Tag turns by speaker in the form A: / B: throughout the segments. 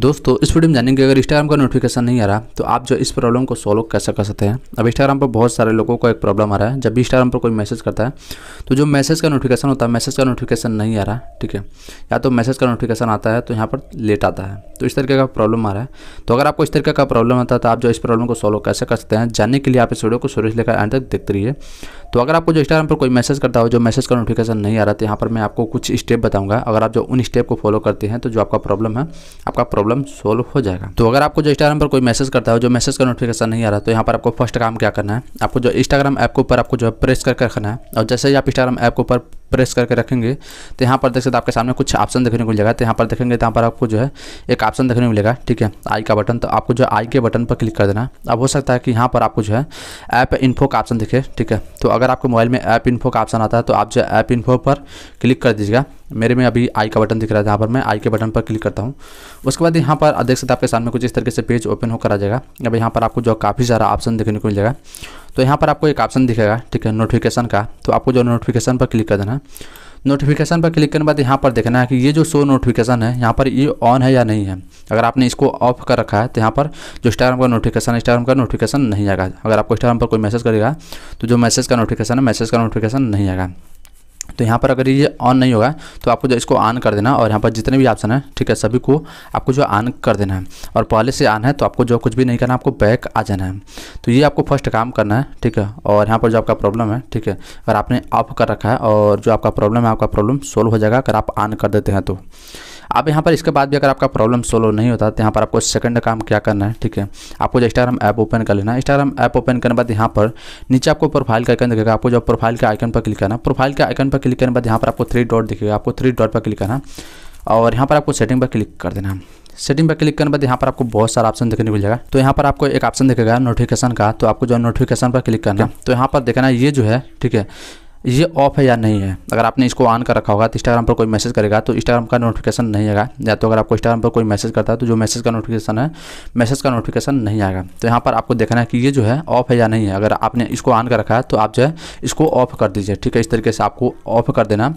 A: दोस्तों इस वीडियो में जानेंगे अगर इंस्टाग्राम का नोटिफिकेशन नहीं आ रहा तो आप जो इस प्रॉब्लम को सॉल्व कैसे कर सकते हैं अब इंस्टाग्राम पर बहुत सारे लोगों को एक प्रॉब्लम आ रहा है जब भी इंस्टाग्राम पर कोई मैसेज करता है तो जो मैसेज का नोटिफिकेशन होता है मैसेज का नोटिफिकेशन नहीं आ रहा ठीक है या तो मैसेज का नोटिफिकेशन आता है तो यहाँ पर लेट आता है तो इस तरीके का प्रॉब्लम आ रहा है तो अगर आपको इस तरीके का प्रॉब्लम आता है तो आप जो इस प्रॉब्लम को सॉल्व कैसे कर सकते हैं जानने के लिए आप इस वीडियो को शुरू से लेकर एंड तक देखते रहिए तो अगर आपको जो इंस्टाग्राम पर कोई मैसेज करता हो जो मैसेज का नोटिफिकेशन नहीं आ रहा तो यहाँ पर मैं आपको कुछ स्टेप बताऊँगा अगर आप जो उन स्टेप को फॉलो करते हैं तो जो आपका प्रॉब्लम है आपका प्रॉब्लम प्रॉब्लम सोल्व हो जाएगा तो अगर आपको जो इंस्टाग्राम पर कोई मैसेज करता है जो मैसेज का नोटिफिकेशन नहीं आ रहा तो यहाँ पर आपको फर्स्ट काम क्या करना है आपको जो इंस्टाग्राम ऐप के ऊपर आपको जो है प्रेस कर रखना है और जैसे ही आप इंस्टाग्राम ऐप के ऊपर प्रेस करके रखेंगे तो यहाँ पर देख सकते आपके सामने कुछ ऑप्शन देखने को मिलेगा तो यहाँ पर देखेंगे तो यहाँ पर आपको जो है एक ऑप्शन देखने को मिलेगा ठीक है आई का बटन तो आपको जो आई के बटन पर क्लिक कर देना अब हो सकता है कि यहाँ पर आपको जो है ऐप इन्फो का ऑप्शन दिखे ठीक है तो अगर आपके मोबाइल में ऐप इन्फो का ऑप्शन आता है तो आप जो ऐप इन्फो पर क्लिक कर दीजिएगा मेरे में अभी आई का बटन दिख रहा है यहाँ पर मैं आई के बटन पर क्लिक करता हूँ उसके बाद यहाँ पर देख सकते आपके सामने कुछ इस तरीके से पेज ओपन होकर आ जाएगा अब यहाँ पर आपको जो काफ़ी सारा ऑप्शन देखने को मिल जाएगा तो यहाँ पर आपको एक ऑप्शन दिखेगा ठीक है नोटिफिकेशन का तो आपको जो नोटिफिकेशन पर क्लिक कर देना नोटिफिकेशन पर क्लिक करने के बाद यहाँ पर देखना है कि ये जो शो नोटिफिकेशन है यहाँ पर ये ऑन है या नहीं है अगर आपने इसको ऑफ कर रखा है तो यहाँ पर जो इंस्टाग्राम का नोटिफिकेशन है इंस्टाग्राम का नोटिफिकेशन नहीं आएगा अगर आपको इंस्टाग्राम पर कोई मैसेज करेगा तो जो मैसेज का नोटिफिकेशन है मैसेज का नोटिफिकेशन नहीं आएगा तो यहाँ पर अगर ये ऑन नहीं होगा तो आपको जो इसको ऑन कर देना और यहाँ पर जितने भी ऑप्शन है ठीक है सभी को आपको जो ऑन कर देना है और पहले से ऑन है तो आपको जो कुछ भी नहीं करना आपको बैक आ जाना है तो ये आपको फर्स्ट काम करना है ठीक है और यहाँ पर जो आपका प्रॉब्लम है ठीक है अगर आपने ऑफ कर रखा है और जो आपका प्रॉब्लम है आपका प्रॉब्लम सोल्व हो जाएगा अगर आप ऑन कर देते हैं तो अब यहाँ पर इसके बाद भी अगर आपका प्रॉब्लम सोल्व नहीं होता तो यहाँ पर आपको सेकंड काम क्या करना है ठीक है आपको जो इंस्टाग्राम ऐप ओपन कर लेना है इंस्टाग्राम ऐप ओपन करने बाद यहाँ पर नीचे आपको प्रोफाइल का आइकन दिखेगा आपको जो प्रोफाइल के आइकन पर क्लिक करना प्रोफाइल के आइकन पर क्लिक करने बाद यहाँ पर आपको थ्री डॉट दिखेगा आपको थ्री डॉट पर क्लिक करना और यहाँ पर आपको सेटिंग पर क्लिक कर देना सेटिंग पर क्लिक करने बाद यहाँ पर आपको बहुत सारा ऑप्शन देखने को मिल जाएगा तो यहाँ पर आपको एक ऑप्शन दिखेगा नोटिफिकेशन का तो आपको जो नोटिफिकेशन पर क्लिक करना तो यहाँ पर देखना ये जो है ठीक है ये ऑफ है या नहीं है अगर आपने इसको ऑन कर रखा होगा तो इंस्टाग्राम पर कोई मैसेज करेगा तो इंस्टाग्राम का नोटिफिकेशन नहीं आएगा या तो अगर आपको इंस्टाग्राम पर कोई मैसेज करता है तो जो मैसेज का नोटिफिकेशन है मैसेज का नोटिफिकेशन नहीं आएगा तो यहाँ पर आपको देखना है कि ये जो है ऑफ है या नहीं है अगर आपने इसको ऑन कर रखा है तो आप जो है इसको ऑफ कर दीजिए ठीक है इस तरीके से आपको ऑफ कर देना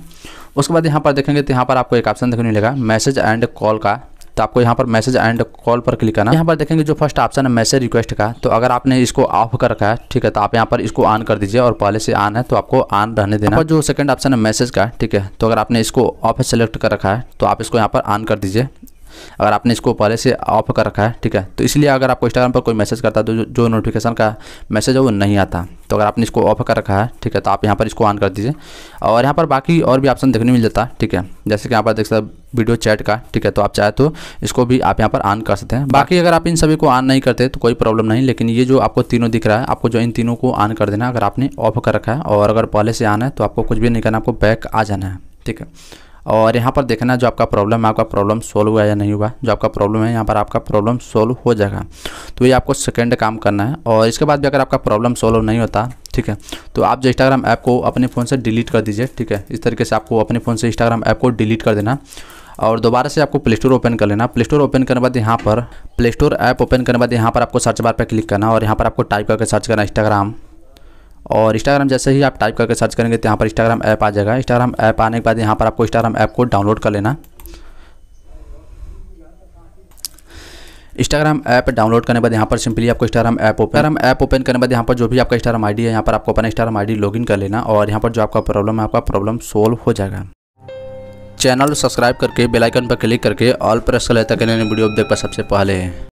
A: उसके बाद यहाँ पर देखेंगे तो यहाँ पर आपको एक ऑप्शन देखने मिलेगा मैसेज एंड कॉल का तो आपको यहाँ पर मैसेज एंड कॉल पर क्लिक करना यहाँ पर देखेंगे जो फर्स्ट ऑप्शन है मैसेज रिक्वेस्ट का तो अगर आपने इसको ऑफ कर रखा है ठीक है तो आप यहाँ पर इसको ऑन कर दीजिए और पहले से ऑन है तो आपको ऑन रहने देना जो सेकंड ऑप्शन है मैसेज का ठीक है तो अगर आपने इसको ऑफ सेलेक्ट कर रखा है तो आप इसको यहाँ पर ऑन कर दीजिए अगर आपने इसको पहले से ऑफ कर रखा है ठीक है तो इसलिए अगर आपको इंस्टाग्राम पर कोई मैसेज करता है तो जो नोटिफिकेशन का मैसेज है वो नहीं आता तो अगर आपने इसको ऑफ कर रखा है ठीक है तो आप यहाँ पर इसको ऑन कर दीजिए और यहाँ पर बाकी और भी ऑप्शन देखने मिल जाता है ठीक है जैसे कि यहाँ पर देख सकते वीडियो चैट का ठीक है तो आप चाहे तो इसको भी आप यहाँ पर ऑन कर सकते हैं बाकी अगर आप इन सभी को ऑन नहीं करते तो कोई प्रॉब्लम नहीं लेकिन ये जो आपको तीनों दिख रहा है आपको जो इन तीनों को ऑन कर देना अगर आपने ऑफ कर रखा है और अगर पहले से आना है तो आपको कुछ भी नहीं करना आपको बैक आ जाना है ठीक है और यहाँ पर देखना जो आपका प्रॉब्लम है आपका प्रॉब्लम सोल्व हुआ या नहीं हुआ जो आपका प्रॉब्लम है यहाँ पर आपका प्रॉब्लम सोल्व हो जाएगा तो ये आपको सेकेंड काम करना है और इसके बाद भी अगर आपका प्रॉब्लम सोल्व नहीं होता ठीक है तो आप जो इंस्टाग्राम ऐप को अपने फ़ोन से डिलीट कर दीजिए ठीक है इस तरीके से आपको अपने फ़ोन से इंस्टाग्राम ऐप को डिलीट कर देना और दोबारा से आपको प्ले स्टोर ओपन कर लेना प्ले स्टोर ओपन करने बाद यहाँ पर प्ले स्टोर ऐप ओपन करने बाद यहाँ पर आपको सर्च बार पर क्लिक करना और यहाँ पर आपको टाइप करके सर्च करना इंस्टाग्राम और इंस्टाग्राम जैसे ही आप टाइप करके सर्च करेंगे तो यहाँ पर इंस्टाग्राम ऐप आ जाएगा इंस्टाग्राम ऐप आने के बाद यहाँ पर आपको इंस्टाग्राम ऐप को डाउनलोड कर लेना इंस्टाग्राम ऐप डाउनलोड करने बाद यहाँ पर सिंपली आपको Instagram app open Instagram app open करने बाद यहाँ पर जो भी आपका इंस्टाग्राम आईडी है यहाँ पर आपको अपना इंस्टाग्राम आईडी लॉगिन कर लेना और यहाँ पर जो आपका प्रॉब्लम है आपका प्रॉब्लम सोल्व हो जाएगा चैनल सब्सक्राइब करके बेलाइकन पर क्लिक करके ऑल प्रेस कर लेता कहने वीडियो देख पर सबसे पहले